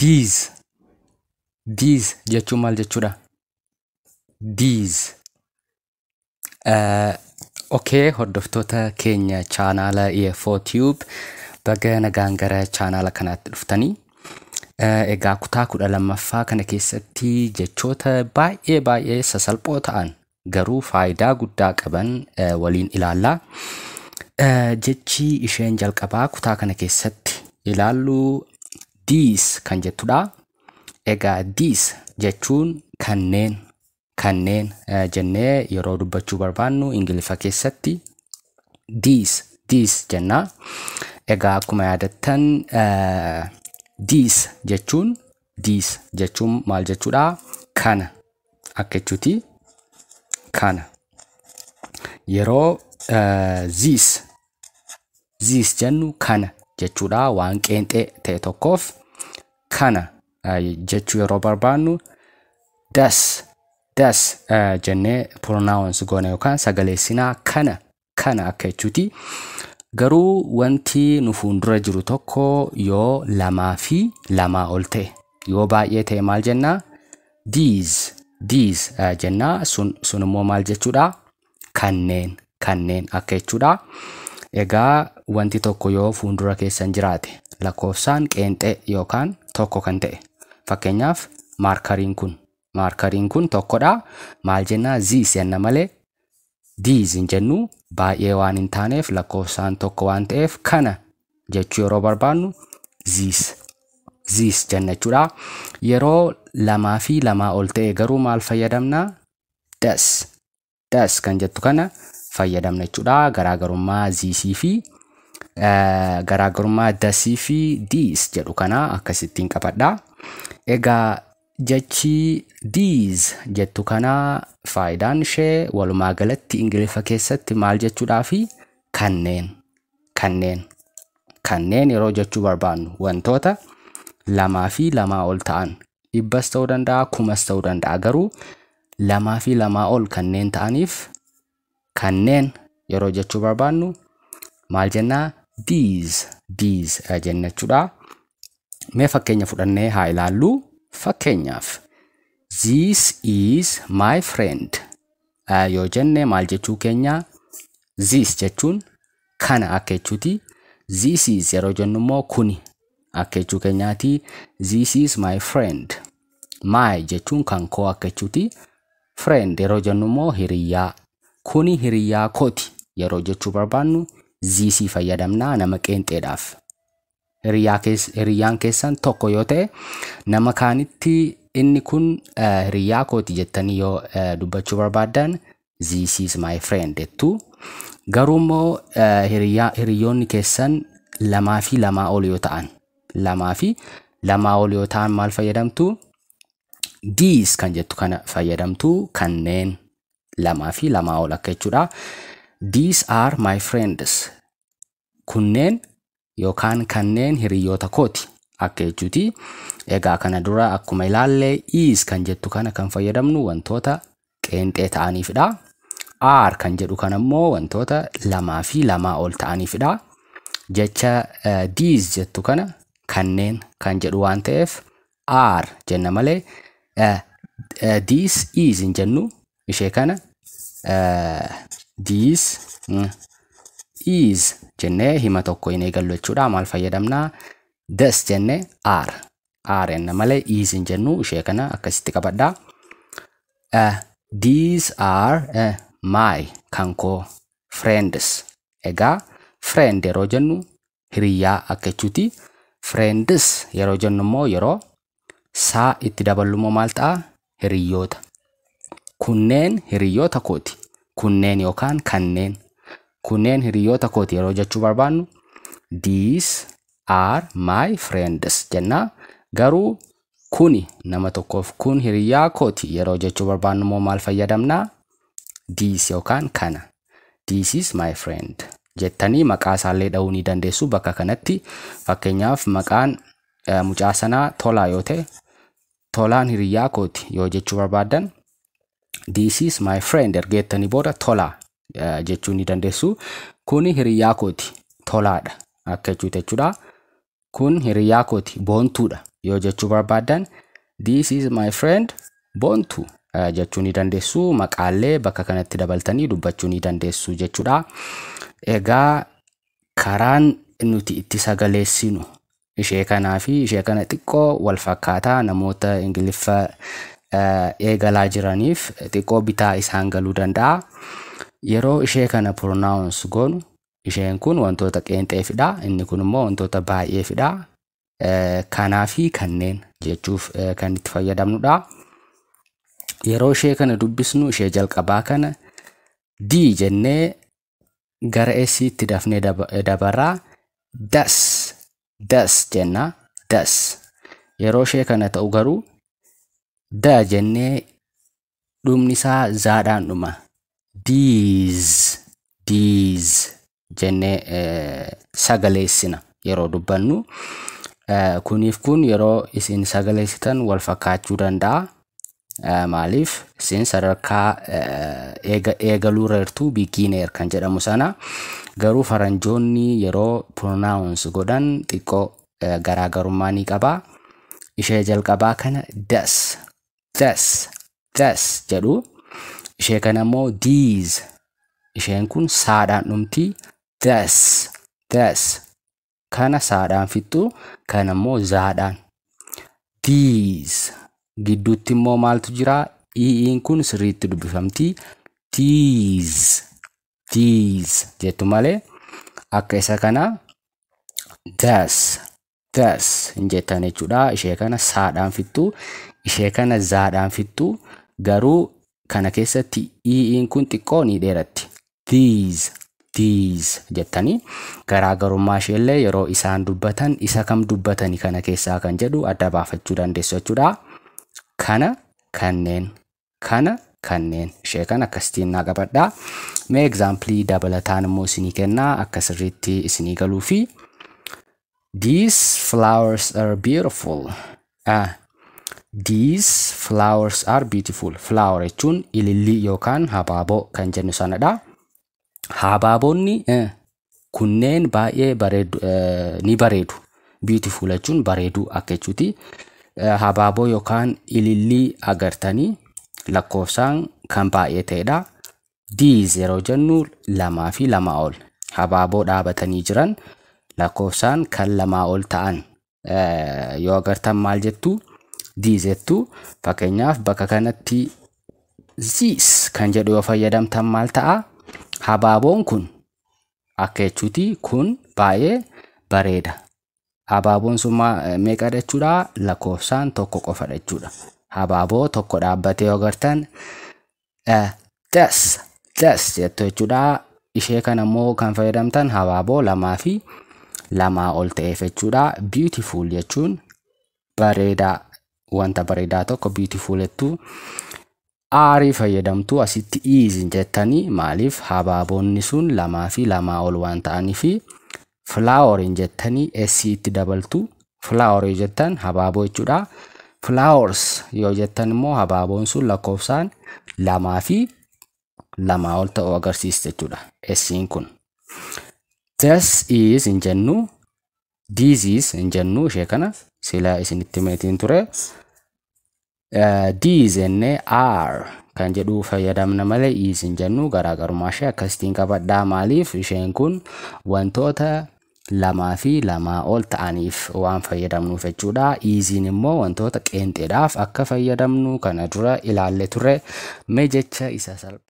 diiz diiz jechuun maal jechuudha diiz ኦኬ hordoftoota keenya chaanaala EFOTube baga nagaan gara chaanaala kanaatti dhuftanii egaa kutaa kudha lammaffaa kana keessatti jechoota baay'ee baay'ee sasalphoo ta'an garuu faayidaa guddaa qaban waliin ilaallaa jechi isheen jalqabaa kutaa kana keessatti ilaallu diis kan jettudha. Egaa diis jechuun kanneen kanneen jennee yeroo dubbachuu barbaannu ingiliffa keessatti diis diis jenna. Egaa akkuma yaadattan diis jechuun diis jechuun maal jechuudha? Kana akka jechuuti. Kana yeroo ziis ziis jennu kana jechuudha waan qeenxee ta'e tokkoof kana jechuu yeroo barbaannu das jennee pronouns goona yookaan sagaleessinaa kana kana akka jechuuti. Garuu wanti nu fuuldura jiru tokko yoo lamaa fi lamaa ol ta'e yoo baay'ee ta'e maal jennaa jennaa sun immoo maal jechuudha? kanneen kanneen akka jechuudha. Egaa wanti tokko yoo fuuldura keessan jiraate lakkoofsaan qeenxee yookaan tokko kan ta'e fakkeenyaaf maarkariin kun maarkariin kun tokkodha maal jennaa zii si'anna malee diiz hin jennu baay'ee waan hin taaneef lakkoofsaan tokko waan ta'eef kana jechuu yeroo barbaannu ziis jenna yeroo lamaa fi lamaa ol ta'e garuu maal fayyadamnaa das das kan jettu kana fayyadamna jechuudha Garaagarummaa ziisii fi garaagarummaa dasii fi diis jedhu kana akkasittiin qabadha. Egaa jechi diis jettu kana faayidaan ishee walumaa galatti ingiliffa keessatti maal jechuudhaa fi kanneen kanneen kanneen yeroo jechuu barbaannu wantoota lamaa fi lamaa ol ta'an dhibbas ta'uu danda'a kumas ta'uu danda'a garuu lamaa fi lamaa ol kanneen ta'aniif kanneen yeroo jechuu barbaannu maal jennaa these these jennachuudha. Mee fakkeenya fudhannee haa ilaallu. Fakkeenyaaf this is my friend yoo jenne maal jechuu keenyaa, this jechuun kana akka jechuuti. is yeroo jennu immoo kuni akka jechuu keenyaati. is my friend. My jechuun kan koo akka jechuuti. Friend yeroo jennu immoo hiriyaa kuni hiriyaa kooti yeroo jechuu barbaannu ziisii fayyadamnaa nama qeenxeedhaaf. Hiriyyaan keessan tokko yoo ta'e nama kaanitti inni kun eh, hiriyaa kooti jettanii yoo eh, dubbachuu barbaaddan this is my friend jettu. Garuu eh, hiriyoonni keessan lamaa fi lamaa ol yoo ta'an lamaa fi lamaa ol yoo ta'an maal fayyadamtu? Diis kan jettu kana fayyadamtu kanneen lamaa fi lamaa ol akka jechuudha. These are my friends. Kunneen yookaan kanneen hiriyoota kooti akka jechuuti. Egaa kana dura akkuma ilaallee is kan jettu kana kan fayyadamnu wantoota qeenxee ta'aniifidha. R kan jedhu kan ammoo wantoota lamaa fi lamaa ol ta'aniifidha. Jecha these jettu kana kanneen kan jedhu waan ta'eef R jenna malee this is hin jennu ishee kana diis iis mm, jennee hima tokko hin eegallu jechuudha. Maal fayyadamnaa? Des jennee aar. Aar jenna malee hin jennu ishee kana akkasitti qabadhaa. Eh, these are eh, my kankoo koo Egaa friend yeroo jennu hiriyaa akka jechuuti. Friends yeroo jennu immoo yeroo saa itti daballu immoo maal ta'a? Hiriyoota. kunneen hiriyoota kooti. Kunneen yookaan kanneen. Kunneen hiriyoota kooti yeroo jechuu barbaannu 'Dis are my friends jennaa garuu kuni nama tokkoof kun hiriyaa kooti yeroo jechuu barbaannu immoo maal fayyadamnaa this yookaan kana this is my friend jettanii maqaa isaallee dha'uu ni dandeessu bakka kanatti fakkeenyaaf maqaan eh, mucaa sanaa tolaa yoo ta'e tolaan hiriyaa kooti yoo jechuu barbaadan This is my friend ergeettanii booda tolaa jechuu ni dandeessu. Kuni hiriyaa kooti tolaadha akka jechuuti jechuudha. Kun hiriyaa kooti boontuudha yoo jechuu barbaaddan this is my friend boontu jechuu ni dandeessu. Maqaallee bakka kanatti dabaltanii dubbachuu ni dandeessu jechuudha. Egaa karaan nuti itti sagaleessinu ishee kanaa fi ishee kana xiqqoo wal fakkaataa namoota Ingiliffa eegalaa jiraniif xiqqoo bitaa isaan galuu danda'a. Yeroo ishee kana pronouns goonu isheen kun wantoota qeenxee fidaa Inni kun immoo wantoota baay'ee fidaa Kanaa fi kanneen jechuuf kan itti fayyadamnudha. Yeroo ishee kana dubbisnu ishee jalqabaa kana D jennee gara eessiitti dafnee dabarraa das das jenna das yeroo ishee kana ta'u garuu da jennee dhumni isaa zaadhaan dhuma diiz diiz jennee eh, sagaleessina yeroo dubbannu eh, kunif kun yero isin sagaleessitan wal fakkaachuu danda'a. Eh, Maaliif isin sadarkaa eegaluurreertu bigineer kan jedhamu sana garu faranjoonni yero pronounce godan xiqqoo garaagarummaa ni qabaa. Ishee jalqabaa kana das this, this jedhu ishee kan ammoo diiz isheen kun saadhaan dhumti this, this kana saadhaan fittu kan ammoo zaadhaan these gidduutti immoo maaltu jiraa? i'iin kun sirriitti dubbifamti these these jettu malee akka isa kana this this hin jettan jechuudha ishee kana saadhaan fittu. ishee kana zaadhaan fixxu garuu kana keessatti i'iin kun xiqqoo ni dheeratti. These these jettanii garaagarummaa isheellee yeroo isaan dubbatan isa kam dubbatanii kana keessaa kan jedhu adda baafachuu dandeessu jechuudha. Kana kanneen kana kanneen ishee kan akkasitiin naa qabadha. Mee egzaampilii dabalataan immoo isinii kennaa akka sirriitti isinii galuu fi These flowers are beautiful. Ah, These flowers are beautiful. Flower jechuun ilillii yookaan habaaboo kan jennu sanadha. Habaaboonni kunneen baay'ee bareedu ni bareedu. Beautiful jechuun bareeduu akka jechuuti. Habaaboo yookaan ilillii agartanii lakkoofsaan kan baay'ee ta'edha. These yeroo jennu lamaa fi lamaa ol. Habaaboo dhaabatanii jiran lakkoofsaan kan lamaa ol ta'an yoo agartan maal jettu? dii jettu fakkeenyaaf bakka kanatti ziis kan jedhu yoo fayyadamtan maal ta'a? Habaaboon kun akka jechuuti kun baay'ee bareeda. Habaaboon sun meeqa jechuudha? Lakkoofsaan tokko qofa jechuudha. Habaaboo tokko dhaabbatee yoo gartan das das jettu jechuudha. Ishee kan ammoo kan fayyadamtan habaaboo lamaa fi lamaa ol ta'eef jechuudha. Beautiful jechuun bareedaa wanta bareedaa tokko biitifuulettuu aarii fayyadamtu asitti e dhiisin jettanii maaliif habaaboonni sun lamaa fi lamaa ol waan ta'anii fi filaaworiin e jettanii essii itti dabaltu filaaworii e jettan habaaboo jechuudha. Filaawors yoo jettan immoo habaaboon sun lakkoofsaan lamaa fi lamaa ol ta'uu agarsiisa jechuudha essiin kun. hin jennu diiziis hin jennu ishee kana sila isinitti meetiin ture. Diiz jennee R kan jedhu fayyadamna malee iis hin jennu garaagarummaa ishee akkasitiin qabadhaa maaliif isheen kun wantoota lamaa fi lamaa ol ta'aniif waan fayyadamnuuf jechuudha. Iisiin immoo wantoota qeenxeedhaaf akka fayyadamnu kana dura ilaalle turre mejecha isa salphaa.